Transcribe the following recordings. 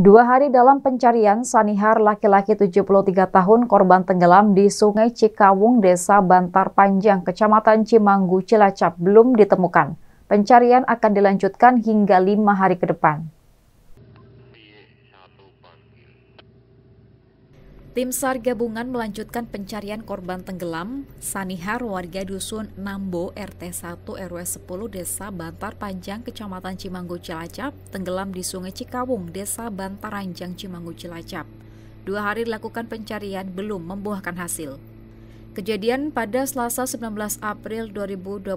Dua hari dalam pencarian, Sanihar laki-laki 73 tahun korban tenggelam di Sungai Cikawung, Desa Bantar Panjang, Kecamatan Cimanggu, Cilacap belum ditemukan. Pencarian akan dilanjutkan hingga lima hari ke depan. Tim SAR gabungan melanjutkan pencarian korban tenggelam Sanihar warga dusun Nambo RT 1 RW 10 Desa Bantar Panjang Kecamatan Cimanggu Cilacap tenggelam di Sungai Cikawung Desa Bantar Bantaranjang Cimanggu Cilacap. Dua hari dilakukan pencarian belum membuahkan hasil. Kejadian pada Selasa 19 April 2022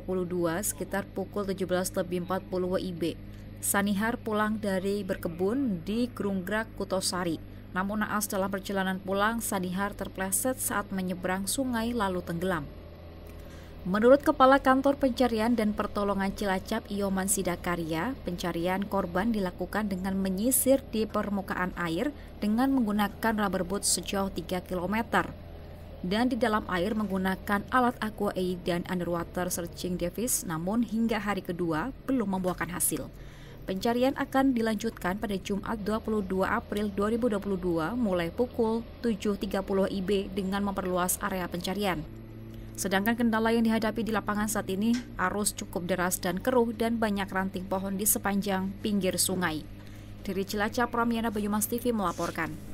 sekitar pukul 17.40 WIB. Sanihar pulang dari berkebun di Gerunggrak Kutosari. Namun naas dalam perjalanan pulang, Sanihar terpleset saat menyeberang sungai lalu tenggelam. Menurut Kepala Kantor Pencarian dan Pertolongan Cilacap Ioman Sidakarya, pencarian korban dilakukan dengan menyisir di permukaan air dengan menggunakan rubber boot sejauh 3 km dan di dalam air menggunakan alat aqua aid dan underwater searching device namun hingga hari kedua belum membuahkan hasil. Pencarian akan dilanjutkan pada Jumat 22 April 2022 mulai pukul 7.30 IB dengan memperluas area pencarian. Sedangkan kendala yang dihadapi di lapangan saat ini arus cukup deras dan keruh dan banyak ranting pohon di sepanjang pinggir sungai. Dari Cilacap, Ramiana Banyumas TV melaporkan.